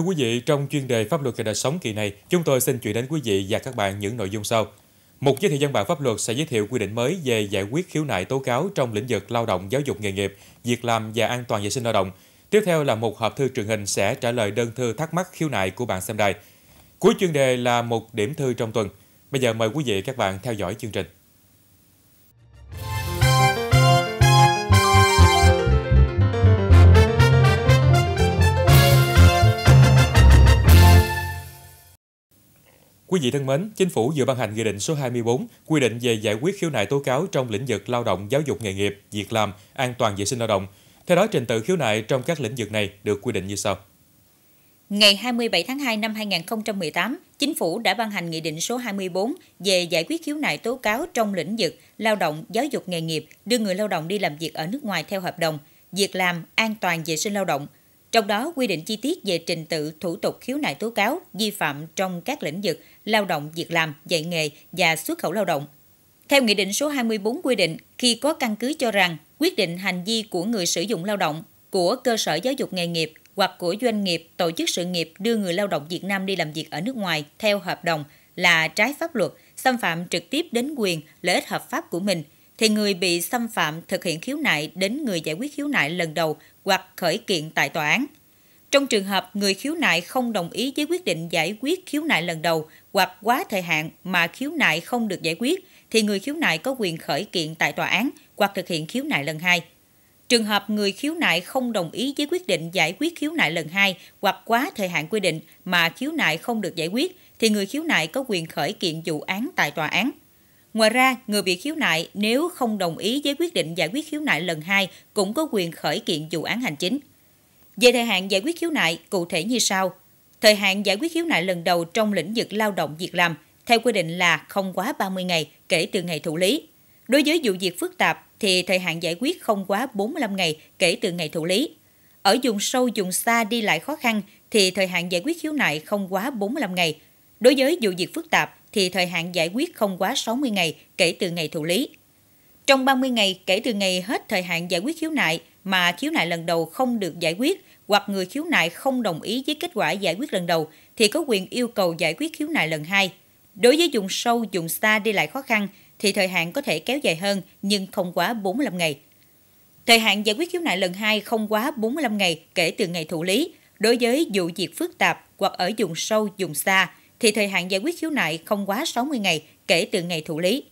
Thưa quý vị, trong chuyên đề pháp luật về đời sống kỳ này, chúng tôi xin chuyển đến quý vị và các bạn những nội dung sau. Một giới thiệu văn bản pháp luật sẽ giới thiệu quy định mới về giải quyết khiếu nại tố cáo trong lĩnh vực lao động, giáo dục nghề nghiệp, việc làm và an toàn vệ sinh lao động. Tiếp theo là một hộp thư truyền hình sẽ trả lời đơn thư thắc mắc khiếu nại của bạn xem đài. Cuối chuyên đề là một điểm thư trong tuần. Bây giờ mời quý vị các bạn theo dõi chương trình. Quý vị thân mến, Chính phủ vừa ban hành Nghị định số 24 quy định về giải quyết khiếu nại tố cáo trong lĩnh vực lao động, giáo dục nghề nghiệp, việc làm, an toàn vệ sinh lao động. Theo đó, trình tự khiếu nại trong các lĩnh vực này được quy định như sau. Ngày 27 tháng 2 năm 2018, Chính phủ đã ban hành Nghị định số 24 về giải quyết khiếu nại tố cáo trong lĩnh vực lao động, giáo dục nghề nghiệp, đưa người lao động đi làm việc ở nước ngoài theo hợp đồng, việc làm, an toàn vệ sinh lao động, trong đó quy định chi tiết về trình tự thủ tục khiếu nại tố cáo vi phạm trong các lĩnh vực lao động, việc làm, dạy nghề và xuất khẩu lao động. Theo Nghị định số 24 quy định, khi có căn cứ cho rằng quyết định hành vi của người sử dụng lao động, của cơ sở giáo dục nghề nghiệp hoặc của doanh nghiệp, tổ chức sự nghiệp đưa người lao động Việt Nam đi làm việc ở nước ngoài theo hợp đồng là trái pháp luật, xâm phạm trực tiếp đến quyền, lợi ích hợp pháp của mình – thì người bị xâm phạm thực hiện khiếu nại đến người giải quyết khiếu nại lần đầu hoặc khởi kiện tại tòa án. Trong trường hợp người khiếu nại không đồng ý với quyết định giải quyết khiếu nại lần đầu hoặc quá thời hạn mà khiếu nại không được giải quyết, thì người khiếu nại có quyền khởi kiện tại tòa án hoặc thực hiện khiếu nại lần hai. Trường hợp người khiếu nại không đồng ý với quyết định giải quyết khiếu nại lần hai hoặc quá thời hạn quy định mà khiếu nại không được giải quyết, thì người khiếu nại có quyền khởi kiện vụ án tại tòa án Ngoài ra, người bị khiếu nại nếu không đồng ý với quyết định giải quyết khiếu nại lần 2 cũng có quyền khởi kiện vụ án hành chính. Về thời hạn giải quyết khiếu nại cụ thể như sau. Thời hạn giải quyết khiếu nại lần đầu trong lĩnh vực lao động việc làm theo quy định là không quá 30 ngày kể từ ngày thụ lý. Đối với vụ việc phức tạp thì thời hạn giải quyết không quá 45 ngày kể từ ngày thụ lý. Ở vùng sâu vùng xa đi lại khó khăn thì thời hạn giải quyết khiếu nại không quá 45 ngày. Đối với vụ việc phức tạp thì thời hạn giải quyết không quá 60 ngày kể từ ngày thụ lý. Trong 30 ngày kể từ ngày hết thời hạn giải quyết khiếu nại mà khiếu nại lần đầu không được giải quyết hoặc người khiếu nại không đồng ý với kết quả giải quyết lần đầu thì có quyền yêu cầu giải quyết khiếu nại lần hai. Đối với dùng sâu, dùng xa đi lại khó khăn thì thời hạn có thể kéo dài hơn nhưng không quá 45 ngày. Thời hạn giải quyết khiếu nại lần hai không quá 45 ngày kể từ ngày thụ lý đối với vụ việc phức tạp hoặc ở dùng sâu, dùng xa thì thời hạn giải quyết khiếu nại không quá 60 ngày kể từ ngày thụ lý.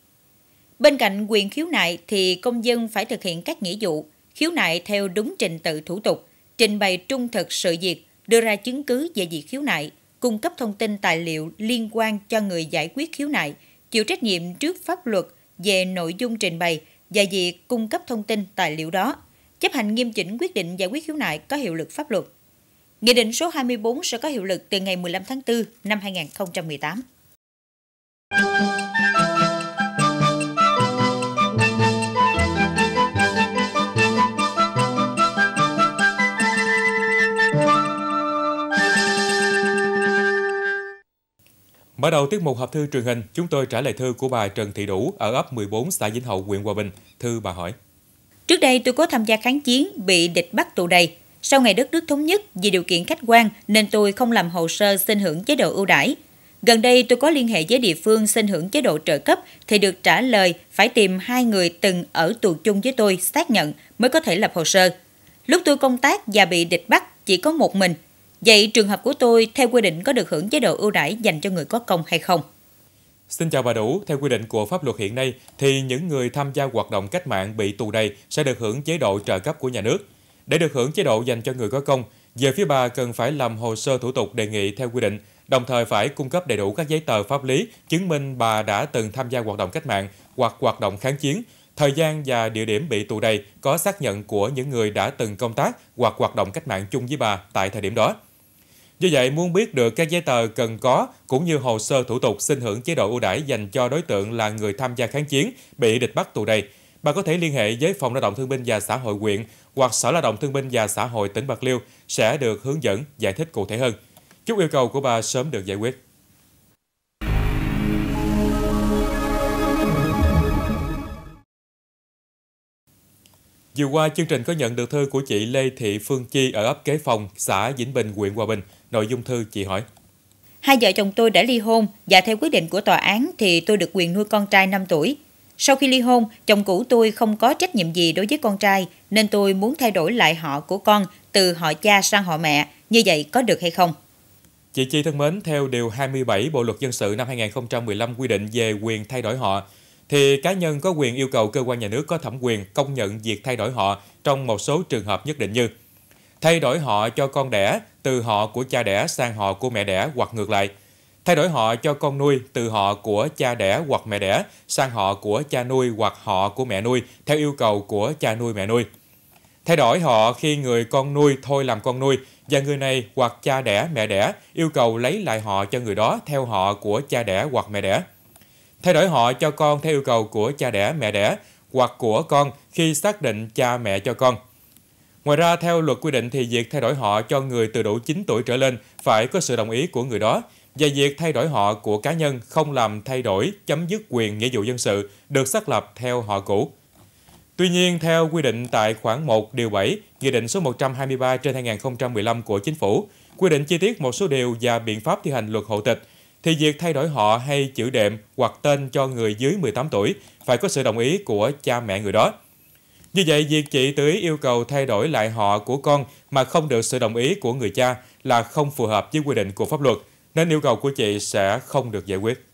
Bên cạnh quyền khiếu nại thì công dân phải thực hiện các nghĩa vụ khiếu nại theo đúng trình tự thủ tục, trình bày trung thực sự việc, đưa ra chứng cứ về việc khiếu nại, cung cấp thông tin tài liệu liên quan cho người giải quyết khiếu nại, chịu trách nhiệm trước pháp luật về nội dung trình bày và việc cung cấp thông tin tài liệu đó, chấp hành nghiêm chỉnh quyết định giải quyết khiếu nại có hiệu lực pháp luật. Nghị định số 24 sẽ có hiệu lực từ ngày 15 tháng 4 năm 2018. Mở đầu tiết mục hộp thư truyền hình, chúng tôi trả lời thư của bà Trần Thị Đủ ở ấp 14 xã Vĩnh Hậu, huyện Hòa Bình. Thư bà hỏi. Trước đây tôi có tham gia kháng chiến, bị địch bắt tù đầy. Sau ngày đất nước thống nhất, vì điều kiện khách quan nên tôi không làm hồ sơ xin hưởng chế độ ưu đãi. Gần đây tôi có liên hệ với địa phương xin hưởng chế độ trợ cấp thì được trả lời phải tìm hai người từng ở tù chung với tôi xác nhận mới có thể lập hồ sơ. Lúc tôi công tác và bị địch bắt chỉ có một mình. Vậy trường hợp của tôi theo quy định có được hưởng chế độ ưu đãi dành cho người có công hay không? Xin chào bà Đủ, theo quy định của pháp luật hiện nay thì những người tham gia hoạt động cách mạng bị tù đầy sẽ được hưởng chế độ trợ cấp của nhà nước. Để được hưởng chế độ dành cho người có công, về phía bà cần phải làm hồ sơ thủ tục đề nghị theo quy định, đồng thời phải cung cấp đầy đủ các giấy tờ pháp lý chứng minh bà đã từng tham gia hoạt động cách mạng hoặc hoạt động kháng chiến, thời gian và địa điểm bị tù đầy có xác nhận của những người đã từng công tác hoặc hoạt động cách mạng chung với bà tại thời điểm đó. Do vậy, muốn biết được các giấy tờ cần có cũng như hồ sơ thủ tục xin hưởng chế độ ưu đãi dành cho đối tượng là người tham gia kháng chiến bị địch bắt tù đầy, bà có thể liên hệ với Phòng Lao động Thương binh và Xã hội huyện hoặc Sở Lao động Thương binh và Xã hội tỉnh Bạc Liêu sẽ được hướng dẫn, giải thích cụ thể hơn. Chúc yêu cầu của bà sớm được giải quyết. Vừa qua, chương trình có nhận được thư của chị Lê Thị Phương Chi ở ấp Kế Phòng, xã Vĩnh Bình, huyện Hòa Bình. Nội dung thư chị hỏi. Hai vợ chồng tôi đã ly hôn và theo quyết định của tòa án thì tôi được quyền nuôi con trai 5 tuổi. Sau khi ly hôn, chồng cũ tôi không có trách nhiệm gì đối với con trai, nên tôi muốn thay đổi lại họ của con từ họ cha sang họ mẹ, như vậy có được hay không? Chị Chi thân mến, theo Điều 27 Bộ Luật Dân sự năm 2015 quy định về quyền thay đổi họ, thì cá nhân có quyền yêu cầu cơ quan nhà nước có thẩm quyền công nhận việc thay đổi họ trong một số trường hợp nhất định như thay đổi họ cho con đẻ từ họ của cha đẻ sang họ của mẹ đẻ hoặc ngược lại – thay đổi họ cho con nuôi từ họ của cha đẻ hoặc mẹ đẻ sang họ của cha nuôi hoặc họ của mẹ nuôi theo yêu cầu của cha nuôi mẹ nuôi. Thay đổi họ khi người con nuôi thôi làm con nuôi và người này hoặc cha đẻ mẹ đẻ yêu cầu lấy lại họ cho người đó theo họ của cha đẻ hoặc mẹ đẻ. Thay đổi họ cho con theo yêu cầu của cha đẻ mẹ đẻ hoặc của con khi xác định cha mẹ cho con. Ngoài ra, theo luật quy định thì việc thay đổi họ cho người từ đủ 9 tuổi trở lên phải có sự đồng ý của người đó và việc thay đổi họ của cá nhân không làm thay đổi chấm dứt quyền nghĩa vụ dân sự được xác lập theo họ cũ. Tuy nhiên, theo quy định tại khoản 1 điều 7, Nghị định số 123 trên 2015 của Chính phủ, quy định chi tiết một số điều và biện pháp thi hành luật hộ tịch, thì việc thay đổi họ hay chữ đệm hoặc tên cho người dưới 18 tuổi phải có sự đồng ý của cha mẹ người đó. Như vậy, việc chị Tưới yêu cầu thay đổi lại họ của con mà không được sự đồng ý của người cha là không phù hợp với quy định của pháp luật nên yêu cầu của chị sẽ không được giải quyết.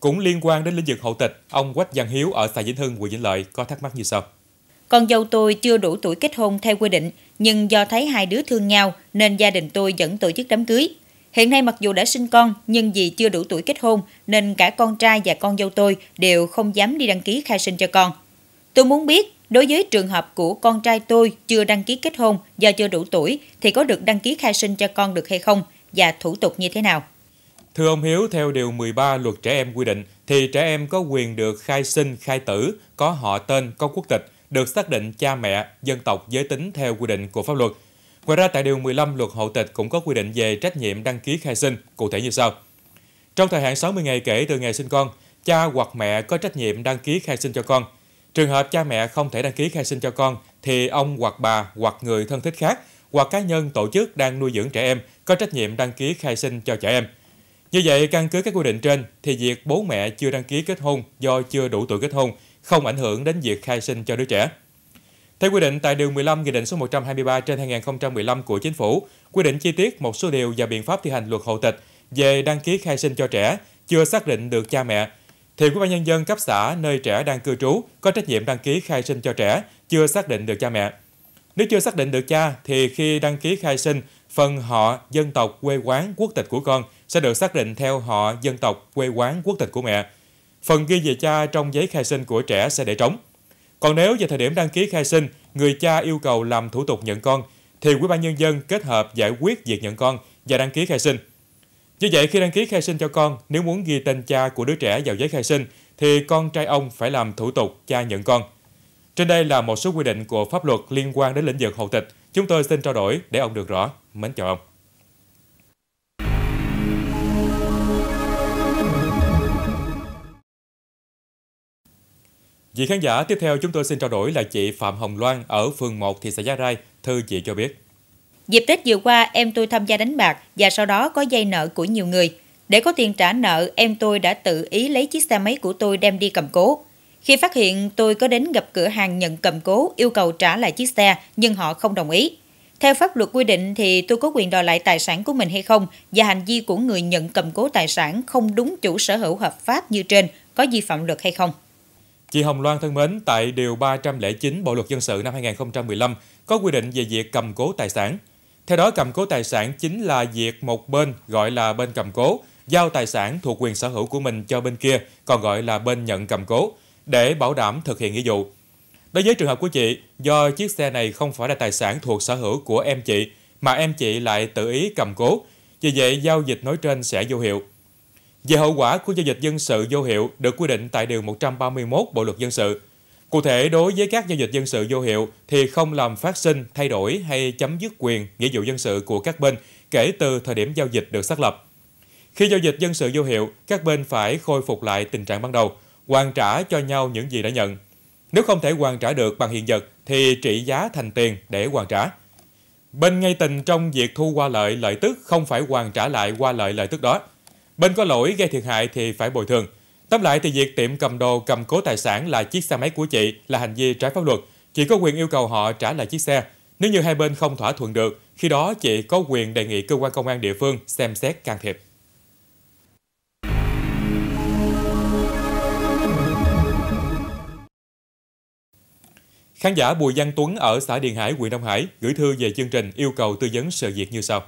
Cũng liên quan đến lĩnh vực hậu tịch, ông Quách Văn Hiếu ở xã Vĩnh Hưng, huyện Vĩnh Lợi có thắc mắc như sau. Con dâu tôi chưa đủ tuổi kết hôn theo quy định, nhưng do thấy hai đứa thương nhau nên gia đình tôi vẫn tổ chức đám cưới. Hiện nay mặc dù đã sinh con nhưng vì chưa đủ tuổi kết hôn nên cả con trai và con dâu tôi đều không dám đi đăng ký khai sinh cho con. Tôi muốn biết Đối với trường hợp của con trai tôi chưa đăng ký kết hôn do chưa đủ tuổi thì có được đăng ký khai sinh cho con được hay không và thủ tục như thế nào? Thưa ông Hiếu, theo Điều 13 Luật Trẻ Em quy định, thì trẻ em có quyền được khai sinh, khai tử, có họ tên, có quốc tịch, được xác định cha mẹ, dân tộc, giới tính theo quy định của pháp luật. Ngoài ra, tại Điều 15 Luật Hộ tịch cũng có quy định về trách nhiệm đăng ký khai sinh, cụ thể như sau. Trong thời hạn 60 ngày kể từ ngày sinh con, cha hoặc mẹ có trách nhiệm đăng ký khai sinh cho con – Trường hợp cha mẹ không thể đăng ký khai sinh cho con thì ông hoặc bà hoặc người thân thích khác hoặc cá nhân tổ chức đang nuôi dưỡng trẻ em có trách nhiệm đăng ký khai sinh cho trẻ em. Như vậy, căn cứ các quy định trên thì việc bố mẹ chưa đăng ký kết hôn do chưa đủ tuổi kết hôn không ảnh hưởng đến việc khai sinh cho đứa trẻ. Theo quy định tại Điều 15 Nghị định số 123 trên 2015 của Chính phủ, quy định chi tiết một số điều và biện pháp thi hành luật hộ tịch về đăng ký khai sinh cho trẻ chưa xác định được cha mẹ thì Ủy ban nhân dân cấp xã nơi trẻ đang cư trú có trách nhiệm đăng ký khai sinh cho trẻ chưa xác định được cha mẹ. Nếu chưa xác định được cha thì khi đăng ký khai sinh, phần họ, dân tộc, quê quán, quốc tịch của con sẽ được xác định theo họ, dân tộc, quê quán, quốc tịch của mẹ. Phần ghi về cha trong giấy khai sinh của trẻ sẽ để trống. Còn nếu vào thời điểm đăng ký khai sinh, người cha yêu cầu làm thủ tục nhận con thì Ủy ban nhân dân kết hợp giải quyết việc nhận con và đăng ký khai sinh. Như vậy, khi đăng ký khai sinh cho con, nếu muốn ghi tên cha của đứa trẻ vào giấy khai sinh, thì con trai ông phải làm thủ tục cha nhận con. Trên đây là một số quy định của pháp luật liên quan đến lĩnh vực hộ tịch. Chúng tôi xin trao đổi để ông được rõ. Mến chào ông. Vị khán giả, tiếp theo chúng tôi xin trao đổi là chị Phạm Hồng Loan ở phường 1 thị xã Giá Rai. Thư chị cho biết. Dịp Tết vừa qua, em tôi tham gia đánh bạc và sau đó có dây nợ của nhiều người. Để có tiền trả nợ, em tôi đã tự ý lấy chiếc xe máy của tôi đem đi cầm cố. Khi phát hiện, tôi có đến gặp cửa hàng nhận cầm cố yêu cầu trả lại chiếc xe, nhưng họ không đồng ý. Theo pháp luật quy định thì tôi có quyền đòi lại tài sản của mình hay không và hành vi của người nhận cầm cố tài sản không đúng chủ sở hữu hợp pháp như trên có vi phạm luật hay không. Chị Hồng Loan thân mến, tại Điều 309 Bộ Luật Dân sự năm 2015 có quy định về việc cầm cố tài sản – theo đó, cầm cố tài sản chính là việc một bên gọi là bên cầm cố, giao tài sản thuộc quyền sở hữu của mình cho bên kia, còn gọi là bên nhận cầm cố, để bảo đảm thực hiện nghĩa vụ. Đối với trường hợp của chị, do chiếc xe này không phải là tài sản thuộc sở hữu của em chị, mà em chị lại tự ý cầm cố, vì vậy giao dịch nói trên sẽ vô hiệu. Về hậu quả của giao dịch dân sự vô hiệu được quy định tại Điều 131 Bộ Luật Dân sự, Cụ thể, đối với các giao dịch dân sự vô hiệu thì không làm phát sinh, thay đổi hay chấm dứt quyền, nghĩa vụ dân sự của các bên kể từ thời điểm giao dịch được xác lập. Khi giao dịch dân sự vô hiệu, các bên phải khôi phục lại tình trạng ban đầu, hoàn trả cho nhau những gì đã nhận. Nếu không thể hoàn trả được bằng hiện vật thì trị giá thành tiền để hoàn trả. Bên ngay tình trong việc thu qua lợi lợi tức không phải hoàn trả lại qua lợi lợi tức đó. Bên có lỗi gây thiệt hại thì phải bồi thường – Tóm lại thì việc tiệm cầm đồ cầm cố tài sản là chiếc xe máy của chị là hành vi trái pháp luật. Chị có quyền yêu cầu họ trả lại chiếc xe. Nếu như hai bên không thỏa thuận được, khi đó chị có quyền đề nghị cơ quan công an địa phương xem xét can thiệp. Khán giả Bùi Văn Tuấn ở xã Điền Hải, huyện Đông Hải gửi thư về chương trình yêu cầu tư vấn sự việc như sau.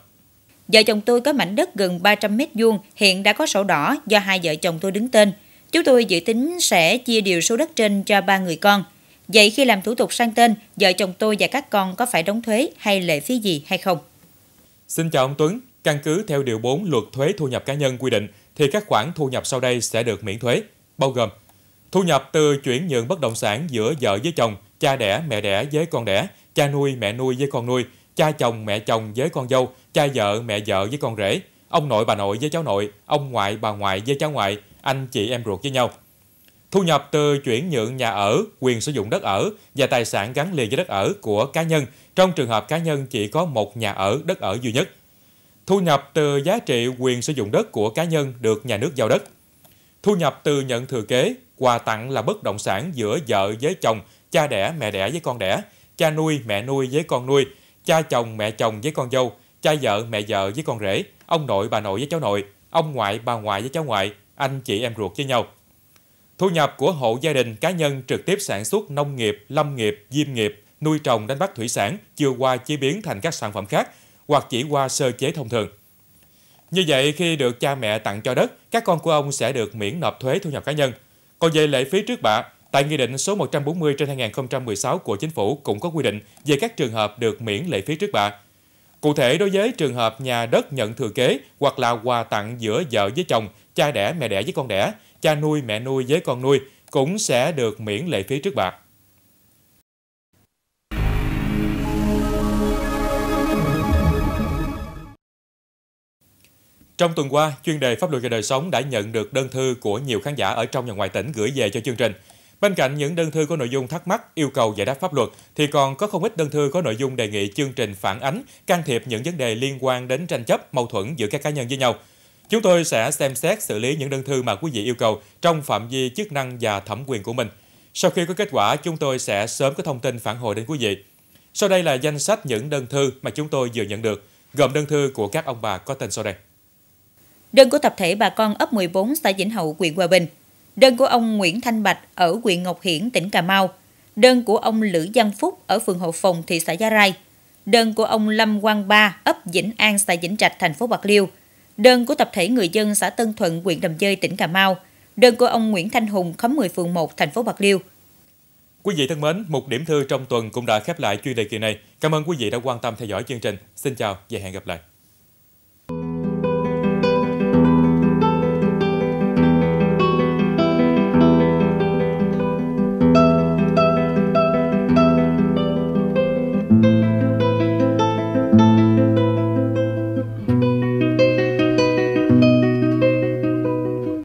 Vợ chồng tôi có mảnh đất gần 300 mét vuông, hiện đã có sổ đỏ do hai vợ chồng tôi đứng tên. Chúng tôi dự tính sẽ chia điều số đất trên cho ba người con. Vậy khi làm thủ tục sang tên, vợ chồng tôi và các con có phải đóng thuế hay lệ phí gì hay không? Xin chào ông Tuấn. Căn cứ theo Điều 4 Luật Thuế Thu nhập cá nhân quy định, thì các khoản thu nhập sau đây sẽ được miễn thuế, bao gồm thu nhập từ chuyển nhượng bất động sản giữa vợ với chồng, cha đẻ, mẹ đẻ với con đẻ, cha nuôi, mẹ nuôi với con nuôi, cha chồng, mẹ chồng với con dâu, cha vợ, mẹ vợ với con rể, ông nội, bà nội với cháu nội, ông ngoại, bà ngoại với cháu ngoại, anh chị em ruột với nhau. Thu nhập từ chuyển nhượng nhà ở, quyền sử dụng đất ở và tài sản gắn liền với đất ở của cá nhân trong trường hợp cá nhân chỉ có một nhà ở, đất ở duy nhất. Thu nhập từ giá trị quyền sử dụng đất của cá nhân được nhà nước giao đất. Thu nhập từ nhận thừa kế, quà tặng là bất động sản giữa vợ với chồng, cha đẻ, mẹ đẻ với con đẻ, cha nuôi, mẹ nuôi với con nuôi, cha chồng, mẹ chồng với con dâu, cha vợ, mẹ vợ với con rể, ông nội, bà nội với cháu nội, ông ngoại, bà ngoại với cháu ngoại, anh chị em ruột với nhau. Thu nhập của hộ gia đình cá nhân trực tiếp sản xuất nông nghiệp, lâm nghiệp, diêm nghiệp, nuôi trồng đánh bắt thủy sản chưa qua chế biến thành các sản phẩm khác hoặc chỉ qua sơ chế thông thường. Như vậy, khi được cha mẹ tặng cho đất, các con của ông sẽ được miễn nộp thuế thu nhập cá nhân. Còn về lệ phí trước bạ, tại Nghị định số 140 trên 2016 của Chính phủ cũng có quy định về các trường hợp được miễn lệ phí trước bạ. Cụ thể, đối với trường hợp nhà đất nhận thừa kế hoặc là quà tặng giữa vợ với chồng cha đẻ mẹ đẻ với con đẻ, cha nuôi mẹ nuôi với con nuôi cũng sẽ được miễn lệ phí trước bạc. Trong tuần qua, chuyên đề pháp luật và đời sống đã nhận được đơn thư của nhiều khán giả ở trong và ngoài tỉnh gửi về cho chương trình. Bên cạnh những đơn thư có nội dung thắc mắc, yêu cầu giải đáp pháp luật thì còn có không ít đơn thư có nội dung đề nghị chương trình phản ánh, can thiệp những vấn đề liên quan đến tranh chấp, mâu thuẫn giữa các cá nhân với nhau. Chúng tôi sẽ xem xét xử lý những đơn thư mà quý vị yêu cầu trong phạm vi chức năng và thẩm quyền của mình. Sau khi có kết quả, chúng tôi sẽ sớm có thông tin phản hồi đến quý vị. Sau đây là danh sách những đơn thư mà chúng tôi vừa nhận được, gồm đơn thư của các ông bà có tên sau đây. Đơn của tập thể bà con ấp 14 xã Vĩnh Hậu, huyện Hòa Bình. Đơn của ông Nguyễn Thanh Bạch ở huyện Ngọc Hiển, tỉnh Cà Mau. Đơn của ông Lữ Văn Phúc ở phường Hậu Phòng, thị xã Gia Rai. Đơn của ông Lâm Quang Ba, ấp Vĩnh An, xã Vĩnh Trạch, thành phố Bạc Liêu – đơn của tập thể người dân xã Tân Thuận, huyện Đầm Dơi, tỉnh Cà Mau, đơn của ông Nguyễn Thanh Hùng, khóm 10 phường 1, thành phố Bạc Liêu. Quý vị thân mến, một điểm thư trong tuần cũng đã khép lại chuyên đề kỳ này. Cảm ơn quý vị đã quan tâm theo dõi chương trình. Xin chào và hẹn gặp lại.